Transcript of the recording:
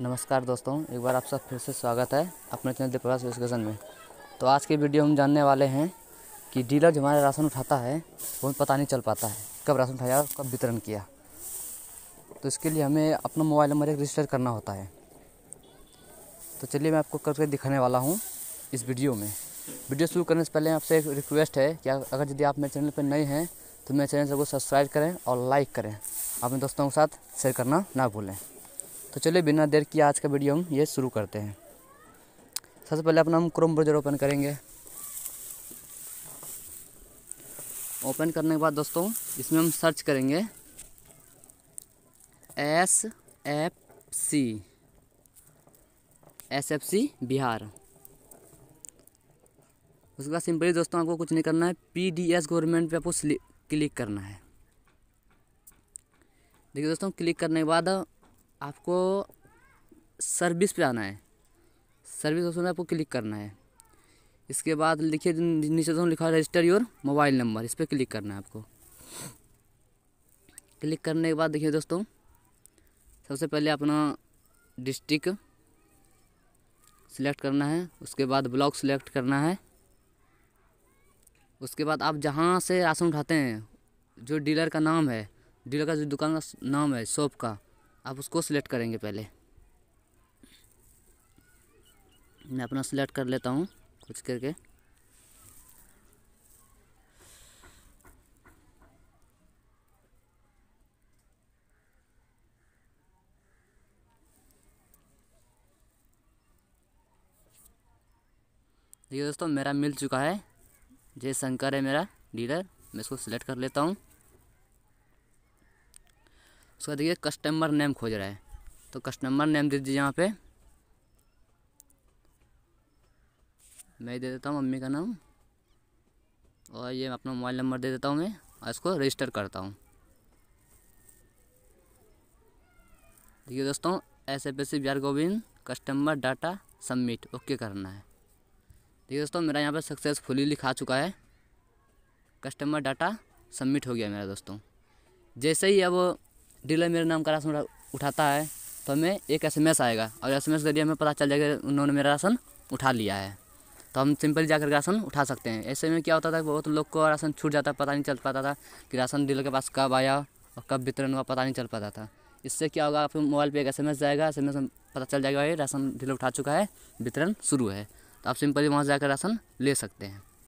नमस्कार दोस्तों एक बार आप सब फिर से स्वागत है अपने चैनल दीपराज डिस्कशन में तो आज के वीडियो हम जानने वाले हैं कि डीलर जो हमारा राशन उठाता है वो पता नहीं चल पाता है कब राशन उठाया और कब वितरण किया तो इसके लिए हमें अपना मोबाइल नंबर एक रजिस्टर करना होता है तो चलिए मैं आपको करके दिखाने वाला हूँ इस वीडियो में वीडियो शुरू करने से पहले आपसे एक रिक्वेस्ट है कि अगर यदि आप मेरे चैनल पर नए हैं तो मेरे चैनल को सब्सक्राइब करें और लाइक करें अपने दोस्तों के साथ शेयर करना ना भूलें तो चलिए बिना देर किए आज का वीडियो हम ये शुरू करते हैं सबसे पहले अपना हम क्रोम ब्राउज़र ओपन करेंगे ओपन करने के बाद दोस्तों इसमें हम सर्च करेंगे S F C S F C Bihar उसके बाद सिंपली दोस्तों आपको कुछ नहीं करना है पी डी एस गवर्नमेंट पे आपको क्लिक करना है देखिए दोस्तों क्लिक करने के बाद आपको सर्विस पे आना है सर्विस ऑप्शन में आपको क्लिक करना है इसके बाद लिखिए नीचे दोनों लिखा रजिस्टर योर मोबाइल नंबर इस पर क्लिक करना है आपको क्लिक करने के बाद देखिए दोस्तों सबसे पहले अपना डिस्ट्रिक्ट सिलेक्ट करना है उसके बाद ब्लॉक सिलेक्ट करना है उसके बाद आप जहाँ से राशन उठाते हैं जो डीलर का नाम है डीलर का जो दुकान का नाम है शॉप का आप उसको सिलेक्ट करेंगे पहले मैं अपना सिलेक्ट कर लेता हूँ कुछ करके देखिए दोस्तों मेरा मिल चुका है जय शंकर है मेरा डीलर मैं इसको सिलेक्ट कर लेता हूँ उसका देखिए कस्टमर नेम खोज रहा है तो कस्टमर नेम दे दीजिए यहाँ पे मैं दे देता हूँ मम्मी का नाम और ये अपना मोबाइल नंबर दे देता हूँ मैं और इसको रजिस्टर करता हूँ देखिए दोस्तों S F S C Bihar Govind customer data submit okay करना है देखिए दोस्तों मेरा यहाँ पर सक्सेसफुली लिखा चुका है कस्टमर डाटा सबमिट हो गया मेरा दोस्तों जैसे ही अब डीलर मेरा नाम का राशन उठाता है तो हमें एक एस आएगा और एस एस जरिए हमें पता चल जाएगा उन्होंने मेरा राशन उठा लिया है तो हम सिंपली जाकर राशन उठा सकते हैं ऐसे में क्या होता था बहुत लोग को राशन छूट जाता पता नहीं चल पाता था कि राशन डीलर के पास कब आया और कब वितरण हुआ पता नहीं चल पाता था इससे क्या होगा आपके मोबाइल पर एक एस जाएगा एस में पता चल जाएगा भाई राशन डीलर उठा चुका है वितरण शुरू है तो आप सिंपली वहाँ जाकर राशन ले सकते हैं